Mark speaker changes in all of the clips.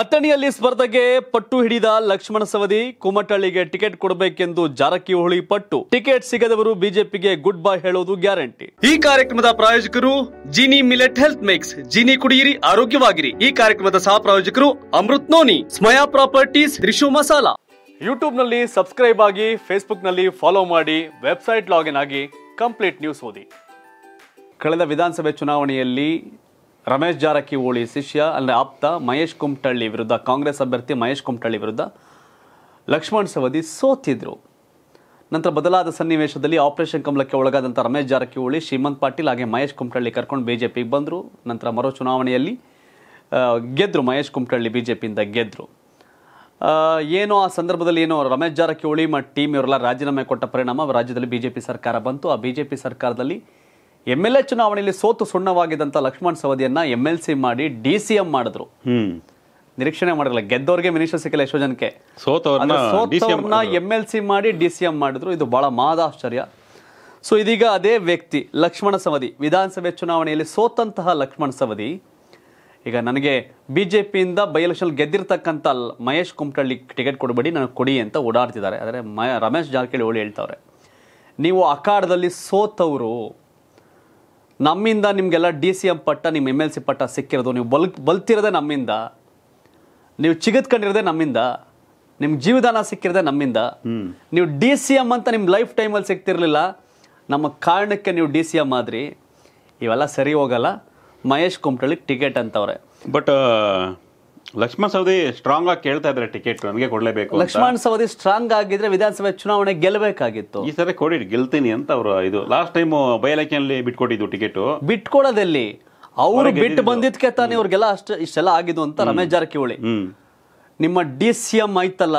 Speaker 1: ಅಥಣಿಯಲ್ಲಿ ಸ್ಪರ್ಧೆಗೆ ಪಟ್ಟು ಹಿಡಿದ ಲಕ್ಷ್ಮಣ ಸವದಿ ಕುಮಟಳ್ಳಿಗೆ ಟಿಕೆಟ್ ಕೊಡಬೇಕೆಂದು ಜಾರಕಿಹೊಳಿ ಪಟ್ಟು ಟಿಕೆಟ್ ಸಿಗದವರು ಬಿಜೆಪಿಗೆ ಗುಡ್ ಬೈ ಹೇಳೋದು ಗ್ಯಾರಂಟಿ ಈ ಕಾರ್ಯಕ್ರಮದ ಪ್ರಾಯೋಜಕರು Gini millet health mix Gini ಕುಡಿಯಿರಿ ಆರೋಗ್ಯವಾಗಿರಿ ಈ ಕಾರ್ಯಕ್ರಮದ ಸಹ ಪ್ರಾಯೋಜಕರು Amrut noni Smaya properties Rishu masala YouTube ನಲ್ಲಿ ಸಬ್ಸ್ಕ್ರೈಬ್ ಆಗಿ ಫೇಸ್ಬುಕ್ ನಲ್ಲಿ ಫಾಲೋ ಮಾಡಿ ವೆಬ್ಸೈಟ್ ಲಾಗಿನ್ ಆಗಿ ಕಂಪ್ಲೀಟ್ ನ್ಯೂಸ್ ಓದಿ ಕಳೆದ ವಿಧಾನಸಭೆ ಚುನಾವಣೆಯಲ್ಲಿ ರಮೇಶ್ ಜಾರಕಿಹೊಳಿ ಶಿಷ್ಯ ಅಂದರೆ ಆಪ್ತ ಮಹೇಶ್ ಕುಮಟಳ್ಳಿ ವಿರುದ್ಧ ಕಾಂಗ್ರೆಸ್ ಅಭ್ಯರ್ಥಿ ಮಹೇಶ್ ಕುಮಟಳ್ಳಿ ವಿರುದ್ಧ ಲಕ್ಷ್ಮಣ್ ಸವದಿ ಸೋತಿದ್ರು ನಂತರ ಬದಲಾದ ಸನ್ನಿವೇಶದಲ್ಲಿ ಆಪರೇಷನ್ ಕಮಲಕ್ಕೆ ಒಳಗಾದಂಥ ರಮೇಶ್ ಜಾರಕಿಹೊಳಿ ಶ್ರೀಮಂತ್ ಪಾಟೀಲ್ ಹಾಗೆ ಮಹೇಶ್ ಕುಮಟಳ್ಳಿ ಕರ್ಕೊಂಡು ಬಿ ಜೆ ಪಿಗೆ ಬಂದರು ನಂತರ ಮರೋ ಚುನಾವಣೆಯಲ್ಲಿ ಗೆದ್ದರು ಮಹೇಶ್ ಕುಮಟಳ್ಳಿ ಬಿ ಜೆ ಪಿಯಿಂದ ಗೆದ್ದರು ಏನೋ ಆ ಸಂದರ್ಭದಲ್ಲಿ ಏನೋ ರಮೇಶ್ ಜಾರಕಿಹೊಳಿ ಮತ್ತು ಟೀಮ್ ಇವರೆಲ್ಲ ರಾಜೀನಾಮೆ ಕೊಟ್ಟ ಪರಿಣಾಮ ರಾಜ್ಯದಲ್ಲಿ ಬಿ ಜೆ ಪಿ ಸರ್ಕಾರ ಬಂತು ಆ ಬಿ ಜೆ ಪಿ ಸರ್ಕಾರದಲ್ಲಿ ಎಂ ಎಲ್ ಎ ಚುನಾವಣೆಯಲ್ಲಿ ಸೋತು ಸುಣ್ಣವಾಗಿದ್ದಂಥ ಲಕ್ಷ್ಮಣ್ ಸವದಿಯನ್ನ ಎಂ ಎಲ್ ಸಿ ಮಾಡಿ ಡಿ ಸಿ ಎಂ ಮಾಡಿದ್ರು ನಿರೀಕ್ಷಣೆ ಮಾಡಿರಲ್ಲ ಗೆದ್ದವ್ರಿಗೆ ಮಿನಿಸ್ಟರ್ ಸಿಕ್ಕಿಲ್ಲ ಎಷ್ಟೋ ಜನಕ್ಕೆ ಸೋತವ್ರನ್ನ ಎಂ ಎಲ್ ಸಿ ಮಾಡಿ ಡಿ ಸಿ ಎಂ ಮಾಡಿದ್ರು ಇದು ಬಹಳ ಮಾದ ಆಶ್ಚರ್ಯ ಸೊ ಇದೀಗ ಅದೇ ವ್ಯಕ್ತಿ ಲಕ್ಷ್ಮಣ ಸವದಿ ವಿಧಾನಸಭೆ ಚುನಾವಣೆಯಲ್ಲಿ ಸೋತಂತಹ ಲಕ್ಷ್ಮಣ ಸವದಿ ಈಗ ನನಗೆ ಬಿಜೆಪಿಯಿಂದ ಜೆ ಬೈ ಗೆದ್ದಿರ್ತಕ್ಕಂಥ ಮಹೇಶ್ ಕುಮಟಳ್ಳಿ ಟಿಕೆಟ್ ಕೊಡಬೇಡಿ ನನಗೆ ಕೊಡಿ ಅಂತ ಓಡಾಡ್ತಿದ್ದಾರೆ ಆದರೆ ಮ ರಮೇಶ್ ಜಾರಕಿಹೊಳಿ ಹೇಳ್ತಾವ್ರೆ ನೀವು ಅಖಾಡದಲ್ಲಿ ಸೋತವರು ನಮ್ಮಿಂದ ನಿಮಗೆಲ್ಲ ಡಿ ಸಿ ಎಂ ಪಟ್ಟ ನಿಮ್ಮ ಎಮ್ ಎಲ್ ಸಿ ಪಟ್ಟ ಸಿಕ್ಕಿರೋದು ನೀವು ಬಲ್ ಬಲ್ತಿರೋದೆ ನಮ್ಮಿಂದ ನೀವು ಚಿಗತ್ಕೊಂಡಿರೋದೆ ನಮ್ಮಿಂದ ನಿಮ್ಮ ಜೀವದಾನ ಸಿಕ್ಕಿರೋದೆ ನಮ್ಮಿಂದ ನೀವು ಡಿ ಸಿ ಎಮ್ ಅಂತ ನಿಮ್ಮ ಲೈಫ್ ಟೈಮಲ್ಲಿ ಸಿಗ್ತಿರಲಿಲ್ಲ ನಮ್ಮ ಕಾರಣಕ್ಕೆ ನೀವು ಡಿ ಸಿ ಎಮ್ ಆದ್ರಿ ಇವೆಲ್ಲ ಸರಿ ಹೋಗಲ್ಲ ಮಹೇಶ್ ಕುಂಪ್ಟಳ್ಳಿ ಟಿಕೆಟ್ ಅಂತವ್ರೆ ಬಟ್ ಲಕ್ಷ್ಮಣ ಸವದಿ ಸ್ಟ್ರಾಂಗ್ ಆಗಿ ಕೇಳ್ತಾ ಇದ್ದಾರೆ ಟಿಕೆಟ್ ನನಗೆ ಕೊಡಲೇಬೇಕು ಲಕ್ಷ್ಮಣ ಸವದಿ ಸ್ಟ್ರಾಂಗ್ ಆಗಿದ್ರೆ ವಿಧಾನಸಭೆ ಚುನಾವಣೆ ಗೆಲ್ಲಬೇಕಾಗಿತ್ತು ಈ ಸರಿ ಕೊಡಿ ಗೆಲ್ತೀನಿ ಅಂತ ಅವರು ಇದು ಲಾಸ್ಟ್ ಟೈಮ್ ಬಯಲಕೆಯಲ್ಲಿ ಬಿಟ್ಕೊಟ್ಟಿದ್ದು ಟಿಕೆಟ್ ಬಿಟ್ಕೊಡೋದಲ್ಲಿ ಅವರು ಬಿಟ್ಟು ಬಂದಿದ್ಕೆ ತಾನೇ ಅವ್ರಿಗೆಲ್ಲ ಅಷ್ಟು ಇಷ್ಟೆಲ್ಲ ಆಗಿದ್ದು ಅಂತ ರಮೇಶ್ ಜಾರಕಿಹೊಳಿ ನಿಮ್ಮ ಡಿ ಸಿ ಎಂ ಐತಲ್ಲ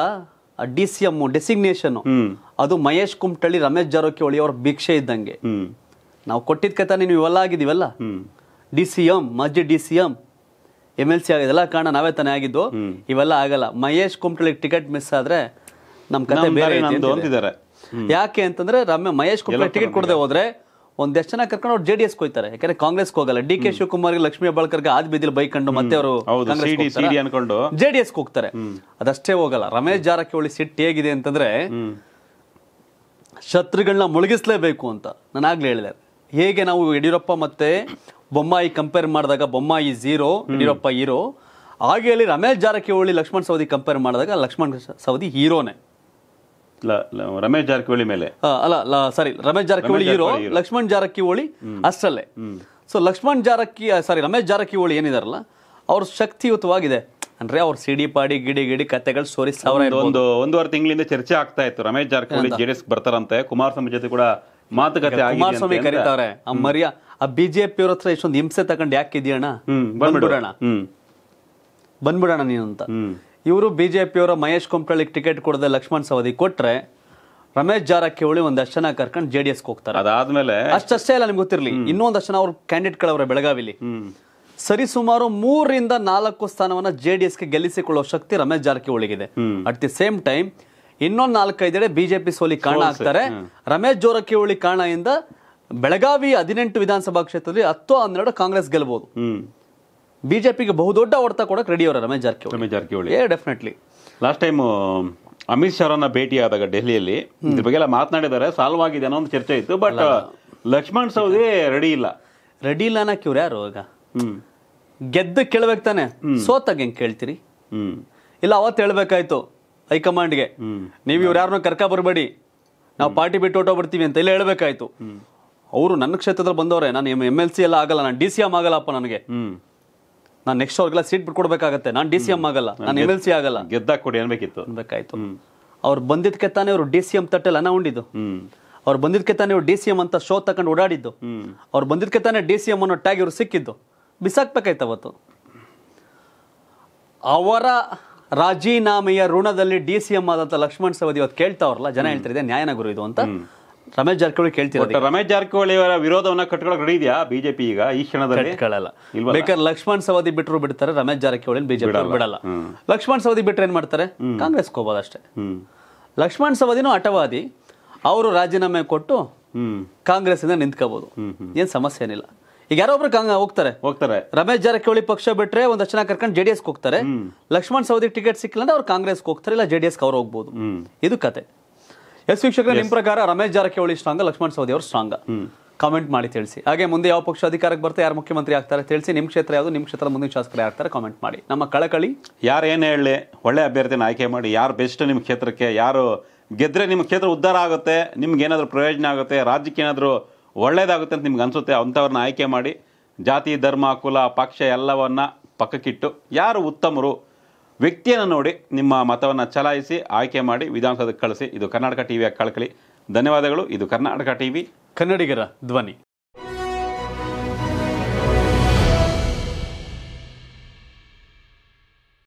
Speaker 1: ಆ ಡಿ ಸಿ ಎಂ ಡೆಸಿಗ್ನೇಷನ್ ಅದು ಮಹೇಶ್ ಕುಮಟಳ್ಳಿ ರಮೇಶ್ ಜಾರಕಿಹೊಳಿ ಅವ್ರ ಭಿಕ್ಷೆ ಇದ್ದಂಗೆ ನಾವು ಕೊಟ್ಟಿದ್ಕೆ ತಾನೇ ನೀವು ಇವೆಲ್ಲ ಆಗಿದೀವಲ್ಲ ಡಿ ಸಿ ಎಂ ಮಾಜಿ D C M M L C ಆಗಿದೆಲ್ಲ ಕಾರಣ ನಾವೇ ತಾನೇ ಆಗಿದ್ದು ಇವೆಲ್ಲ ಆಗಲ್ಲ ಮಹೇಶ್ ಕುಂಟಳಿಗೆ ಟಿಕೆಟ್ ಮಿಸ್ ಆದ್ರೆ ನಮ್ ಕತೆ ಬೇರೆ ಅಂತಿದ್ದಾರೆ ಯಾಕೆ ಅಂತಂದ್ರೆ ರಮ್ಯ ಮಹೇಶ್ ಕುಮಟಳ್ಳಿ ಟಿಕೆಟ್ ಕೊಡದೆ ಹೋದ್ರೆ ಎಷ್ಟು ಜನ ಕರ್ಕೊಂಡು ಅವ್ರು ಜೆ ಡಿ ಎಸ್ ಹೋಗ್ತಾರೆ ಯಾಕಂದ್ರೆ ಕಾಂಗ್ರೆಸ್ ಹೋಗಲ್ಲ ಡಿ ಕೆ ಶಿವಕುಮಾರ್ ಲಕ್ಷ್ಮೀ ಹೆಬ್ಬಾಳ್ಕರ್ಗೆ ಆದ್ ಬಿದ್ದಿಲ್ ಬೈಕ್ ಕಂಡು ಮತ್ತೆ ಅವರು ಅನ್ಕೊಂಡು ಜೆ ಡಿ ಎಸ್ ಹೋಗ್ತಾರೆ ಅದಷ್ಟೇ ಹೋಗಲ್ಲ ರಮೇಶ್ ಜಾರಕಿಹೊಳಿ ಸಿಟ್ ಹೇಗಿದೆ ಅಂತಂದ್ರೆ ಶತ್ರುಗಳನ್ನ ಮುಳುಗಿಸ್ಲೇಬೇಕು ಅಂತ ನಾನು ಆಗ್ಲೇ ಹೇಳಿದೆ ಹೇಗೆ ನಾವು ಯಡಿಯೂರಪ್ಪ ಮತ್ತೆ ಬೊಮ್ಮಾಯಿ ಕಂಪೇರ್ ಮಾಡಿದಾಗ ಬೊಮ್ಮಾಯಿ ಝೀರೋ ಯಡಿಯೂರಪ್ಪ ಹೀರೋ ಹಾಗೆ ಹೇಳಿ ರಮೇಶ್ ಜಾರಕಿಹೊಳಿ ಲಕ್ಷ್ಮಣ್ ಸವದಿ ಕಂಪೇರ್ ಮಾಡಿದಾಗ ಲಕ್ಷ್ಮಣ್ ಸವದಿ ಹೀರೋನೇ ರಮೇಶ್ ಜಾರಕಿಹೊಳಿ ಮೇಲೆ ಅಲ್ಲ ಸಾರಿ ರಮೇಶ್ ಜಾರಕಿಹೊಳಿ ಹೀರೋ ಲಕ್ಷ್ಮಣ್ ಜಾರಕಿಹೊಳಿ ಅಷ್ಟಲ್ಲೇ ಸೊ ಲಕ್ಷ್ಮಣ್ ಜಾರಕಿ ಸಾರಿ ರಮೇಶ್ ಜಾರಕಿಹೊಳಿ ಏನಿದಾರಲ್ಲ ಅವ್ರ ಶಕ್ತಿಯುತವಾಗಿದೆ ಅಂದ್ರೆ ಅವ್ರ ಸಿಡಿ ಪಾಡಿ ಗಿಡಿ ಗಿಡಿ ಕತೆಗಳು ಸೋರಿ ಸಾವಿರ ಒಂದು ಒಂದೂವರೆ ತಿಂಗಳಿಂದ ಚರ್ಚೆ ಆಗ್ತಾ ಇತ್ತು ರಮೇಶ್ ಜಾರಕಿಹೊಳಿ ಜೆಡಿಎಸ್ ಬರ್ತಾರಂತೆ ಕುಮಾರಸ್ವಾಮಿ ಜೊತೆ ಕೂಡ ಮಾತುಕತೆ ಕುಮಾರಸ್ವಾಮಿ ಕರೀತಾರೆ ಆ ಮರ್ಯ ಆ ಬಿಜೆಪಿ ಹತ್ರ ಇಷ್ಟೊಂದು ಹಿಂಸೆ ತಗೊಂಡು ಯಾಕೆ ಇದೆಯಣ್ಣ ಬಂದ್ಬಿಡೋಣ ಬಂದ್ಬಿಡೋಣ ನೀನು ಅಂತ ಇವರು ಅವರ ಮಹೇಶ್ ಕುಮಟಳ್ಳಿಗೆ ಟಿಕೆಟ್ ಕೊಡದೆ ಲಕ್ಷ್ಮಣ್ ಸವದಿ ಕೊಟ್ರೆ ರಮೇಶ್ ಜಾರಕಿಹೊಳಿ ಒಂದ್ ಅಷ್ಟ ಕರ್ಕೊಂಡು ಜೆ ಡಿ ಎಸ್ ಹೋಗ್ತಾರೆ ಅದಾದ್ಮೇಲೆ ಅಷ್ಟೇ ಇಲ್ಲ ನಿಮ್ಗೆ ಗೊತ್ತಿರಲಿ ಇನ್ನೊಂದ್ ಅಷ್ಟ ಅವ್ರ ಬೆಳಗಾವಿಲಿ ಸರಿ ಸುಮಾರು ಮೂರರಿಂದ ನಾಲ್ಕು ಸ್ಥಾನವನ್ನ ಜೆ ಡಿ ಎಸ್ಗೆ ಗೆಲ್ಲಿಸಿಕೊಳ್ಳೋ ಶಕ್ತಿ ರಮೇಶ್ ಜಾರಕಿಹೊಳಿಗಿದೆ ಅಟ್ ದಿ ಸೇಮ್ ಟೈಮ್ ಇನ್ನೊಂದು ನಾಲ್ಕೈದೆಡೆ ಬಿಜೆಪಿ ಸೋಲಿ ಕಾರಣ ಆಗ್ತಾರೆ ರಮೇಶ್ ಜೋರಕಿಹೊಳಿ ಇಂದ ಬೆಳಗಾವಿ ಹದಿನೆಂಟು ವಿಧಾನಸಭಾ ಕ್ಷೇತ್ರದಲ್ಲಿ ಹತ್ತು ಹನ್ನೆರಡು ಕಾಂಗ್ರೆಸ್ ಗೆಲ್ಬಹುದು ಬಿಜೆಪಿಗೆ ಬಹುದೊಡ್ಡ ಹೊಡೆತ ಕೊಡಕ್ಕೆ ರೆಡಿ ಅವರ Ramesh Jarkiholi Ramesh Jarkiholi definitely last time Amit Shah ಭೇಟಿ ಆದಾಗ ಡೆಹಲಿಯಲ್ಲಿ ಇದ್ರ ಬಗ್ಗೆ ಎಲ್ಲ ಮಾತನಾಡಿದ್ದಾರೆ ಸಾಲ್ವ್ ಆಗಿದೆ ಅನ್ನೋ ಒಂದು ಚರ್ಚೆ ಇತ್ತು ಬಟ್ ಲಕ್ಷ್ಮಣ್ ಸೌದಿ ರೆಡಿ ಇಲ್ಲ ರೆಡಿ ಇಲ್ಲ ಅನ್ನಕ್ಕೆ ಇವ್ರು ಯಾರು ಈಗ ಗೆದ್ದು ಕೇಳ್ಬೇಕು ತಾನೆ ಸೋತಾಗ ಹೆಂಗೆ ಕೇಳ್ತೀರಿ ಇಲ್ಲ ಅವತ್ತು ಹೇಳ್ಬೇಕಾಯ್ತು ಹೈಕಮಾಂಡ್ಗೆ ನೀವು ಇವ್ರು ಯಾರನ್ನೂ ಕರ್ಕ ಬರಬೇಡಿ ನಾವು ಪಾರ್ಟಿ ಬಿಟ್ಟು ಬರ್ತೀವಿ ಅಂತ ಎಲ್ಲ ಹೇಳ್ಬೇಕಾಯ್ತು ಅವರು ನನ್ನ ಕ್ಷೇತ್ರದಲ್ಲಿ ಬಂದವರೇ ನಾನು ಎಮ್ ಎಲ್ ಸಿ ಎಲ್ಲ ಆಗಲ್ಲ ನಾನು ಡಿ ಸಿ ಎಮ್ ಆಗಲ್ಲಪ್ಪ ನನಗೆ ನಾನು ನೆಕ್ಸ್ಟ್ ಅವ್ರಿಗೆಲ್ಲ ಸೀಟ್ ಬಿಟ್ಕೊಡ್ಬೇಕಾಗತ್ತೆ ನಾನು ಡಿ ಸಿ ಎಂ ಆಗಲ್ಲ ನಾನು ಎಮ್ ಎಲ್ ಸಿ ಆಗಲ್ಲ ಗೆದ್ದಾಗ ಕೊಡಿ ಅನ್ಬೇಕಿತ್ತು ಅನ್ಬೇಕಾಯ್ತು ಅವ್ರು ಬಂದಿದ್ದಕ್ಕೆ ತಾನೇ ಅವರು ಡಿ ಸಿ ಎಂ ತಟ್ಟೆಲ್ಲ ಅನ್ನ ಉಂಡಿದ್ದು ಅವ್ರು ಬಂದಿದ್ದಕ್ಕೆ ತಾನೇ ಡಿ ಸಿ ಎಂ ಅಂತ ಶೋ ತಕೊಂಡು ಓಡಾಡಿದ್ದು ಅವ್ರು ಬಂದಿದ್ದಕ್ಕೆ ತಾನೇ ಡಿ ಸಿ ಎಂ ಅನ್ನೋ ಟ್ಯಾಗ್ ಇವ್ರು ಸಿಕ್ಕಿದ್ದು ಬಿಸಾಕ್ಬೇಕಾಯ್ತು ಅವತ್ತು ಅವರ ರಾಜೀನಾಮೆಯ ಋಣದಲ್ಲಿ ಡಿ ಸಿ ಎಂ ಆದಂತ ಲಕ್ಷ್ಮಣ್ ಸವದಿ ಇವತ್ತು ಕೇಳ್ತಾವ್ರಲ್ಲ ಜನ ಹೇಳ್ತಿದೆ ನ್ಯಾಯನ ಗುರು ಇದು ಅಂತ ರಮೇಶ್ ಜಾರಕಿಹೊಳಿ ಕೇಳ್ತಿದ್ದಾರೆ ರಮೇಶ್ ಜಾರಕಿಹೊಳಿ ಅವರ ವಿರೋಧವನ್ನ ಕಟ್ಕೊಳ್ಳೋಕೆ ರೆಡಿ ಬಿಜೆಪಿ ಈಗ ಈ ಕ್ಷಣದಲ್ಲಿ ಕಟ್ಕೊಳ್ಳಲ್ಲ ಬೇಕಾದ್ರೆ ಲಕ್ಷ್ಮಣ್ ಸವದಿ ಬಿಟ್ಟರು ಬಿಡ್ತಾರೆ ರಮೇಶ್ ಜಾರಕಿಹೊಳಿ ಬಿಜೆಪಿ ಬಿಡಲ್ಲ ಲಕ್ಷ್ಮಣ್ ಸವದಿ ಬಿಟ್ರೆ ಏನ್ ಮಾಡ್ತಾರೆ ಕಾಂಗ್ರೆಸ್ ಹೋಗ್ಬೋದು ಅಷ್ಟೇ ಲಕ್ಷ್ಮಣ್ ಸವದಿನೂ ಆಟವಾದಿ ಅವರು ರಾಜೀನಾಮೆ ಕೊಟ್ಟು ಕಾಂಗ್ರೆಸ್ ಇಂದ ನಿಂತ್ಕೋಬಹುದು ಏನ್ ಸಮಸ್ಯೆ ಏನಿಲ್ಲ ಈಗ ಯಾರೋ ಒಬ್ರು ಹೋಗ್ತಾರೆ ಹೋಗ್ತಾರೆ ರಮೇಶ್ ಜಾರಕಿಹೊಳಿ ಪಕ್ಷ ಬಿಟ್ರೆ ಒಂದ್ ಚೆನ್ನಾಗಿ ಕರ್ಕೊಂಡು ಜೆಡಿಎಸ್ ಹೋಗ್ತಾರೆ ಲಕ್ಷ್ಮಣ್ ಸೌದಿ ಟಿಕೆಟ್ ಸಿಕ್ಕಿಲ್ಲ ಅಂದ್ರೆ ಅವ್ರು ಕಾಂಗ್ರೆಸ್ ಹೋಗ್ತಾರೆ ಇಲ್ಲ ಜೆಡಿಎಸ್ ಅವ್ರು ಹೋಗ್ಬೋದು ಇದು ಕತೆ ಎಸ್ ವೀಕ್ಷಕರ ನಿಮ್ ಪ್ರಕಾರ ರಮೇಶ್ ಜಾರಕಿಹೊಳಿ ಸ್ಟ್ರಾಂಗ್ ಲಕ್ಷ್ಮಣ್ ಸೌದಿ ಅವರು ಸ್ಟ್ರಾಂಗ್ ಕಾಮೆಂಟ್ ಮಾಡಿ ತಿಳಿಸಿ ಹಾಗೆ ಮುಂದೆ ಯಾವ ಪಕ್ಷ ಅಧಿಕಾರಕ್ಕೆ ಬರ್ತಾರೆ ಯಾರು ಮುಖ್ಯಮಂತ್ರಿ ಆಗ್ತಾರೆ ತಿಳಿಸಿ ನಿಮ್ ಕ್ಷೇತ್ರ ಯಾವುದು ನಿಮ್ ಕ್ಷೇತ್ರ ಮುಂದಿನ ಶಾಸಕರು ಆಗ್ತಾರೆ ಕಾಮೆಂಟ್ ಮಾಡಿ ನಮ್ಮ ಕಳಕಳಿ ಯಾರು ಹೇಳಿ ಒಳ್ಳೆ ಅಭ್ಯರ್ಥಿನ ಆಯ್ಕೆ ಮಾಡಿ ಯಾರು ಬೆಸ್ಟ್ ನಿಮ್ ಕ್ಷೇತ್ರಕ್ಕೆ ಯಾರು ಗೆದ್ರೆ ನಿಮ್ ಕ್ಷೇತ್ರ ಉದ್ಧಾರ ಆಗುತ್ತೆ ನಿಮ್ಗೆ ಏನಾದರೂ ಪ್ರಯೋಜನ ಆಗುತ್ತೆ ರಾಜ್ಯಕ್ಕೆ ಏನಾದರೂ ಒಳ್ಳೆಯದಾಗುತ್ತೆ ಅಂತ ನಿಮ್ಗೆ ಅನಿಸುತ್ತೆ ಅಂಥವ್ರನ್ನ ಆಯ್ಕೆ ಮಾಡಿ ಜಾತಿ ಧರ್ಮ ಕುಲ ಪಕ್ಷ ಎಲ್ಲವನ್ನು ಪಕ್ಕಕ್ಕಿಟ್ಟು ಯಾರು ಉತ್ತಮರು ವ್ಯಕ್ತಿಯನ್ನು ನೋಡಿ ನಿಮ್ಮ ಮತವನ್ನು ಚಲಾಯಿಸಿ ಆಯ್ಕೆ ಮಾಡಿ ವಿಧಾನಸೌಧಕ್ಕೆ ಕಳಿಸಿ ಇದು ಕರ್ನಾಟಕ ವಿಯಾಗಿ ಕಳ್ಕಳಿ ಧನ್ಯವಾದಗಳು ಇದು ಕರ್ನಾಟಕ ವಿ ಕನ್ನಡಿಗರ ಧ್ವನಿ